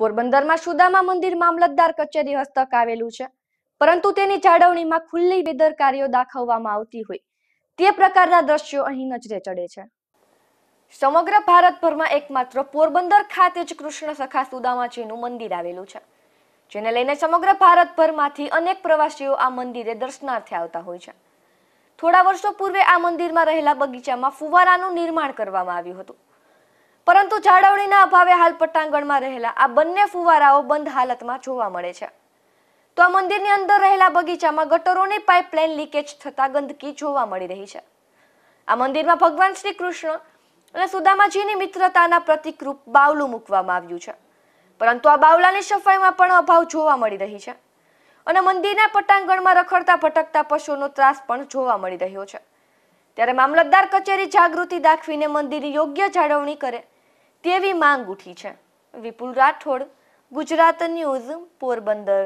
પોરબંદરમાં સુદામા મંદિર મામલતદાર કચેરી હસ્તક આવેલું છે પરંતુ તેની જાળવણીમાં ખુલ્લી બેદરકારીઓ દાખવવામાં આવતી હોય તે પ્રકારના દ્રશ્યો અહીં નજરે ચડે છે સમગ્ર ભારતભરમાં એકમાત્ર પોરબંદર ખાતે જ કૃષ્ણ સખા સુદામાજીનું મંદિર આવેલું છે જેને લઈને સમગ્ર ભારતભરમાંથી અનેક પ્રવાસીઓ આ મંદિરે દર્શનાર્થે આવતા હોય છે થોડા વર્ષો પૂર્વે આ મંદિરમાં રહેલા બગીચામાં ફુવારાનું નિર્માણ કરવામાં આવ્યું હતું પરંતુ જાળવણીના અભાવે હાલ પટ્ટાંગણમાં રહેલા આ બંને ફુવારાઓ બંધ હાલતમાં જોવા મળે છે તો આ મંદિરની અંદર રહેલા બગીચામાં ગટરોની પાઇપલાઇન લીકેજ થતા ગંદકી જોવા મળી રહી છે આ મંદિરમાં ભગવાન શ્રી કૃષ્ણ અને સુદામાજીની મિત્રતાના પ્રતિકરૂપ બાવલું મૂકવામાં આવ્યું છે પરંતુ આ બાવલાની સફાઈમાં પણ અભાવ જોવા મળી રહી છે અને મંદિરના પટ્ટાંગણમાં રખડતા ભટકતા પશુઓનો ત્રાસ પણ જોવા મળી રહ્યો છે ત્યારે મામલતદાર કચેરી જાગૃતિ દાખવીને મંદિરની યોગ્ય જાળવણી કરે તેવી માંગ ઉઠી છે વિપુલ રાઠોડ ગુજરાત ન્યૂઝ પોરબંદર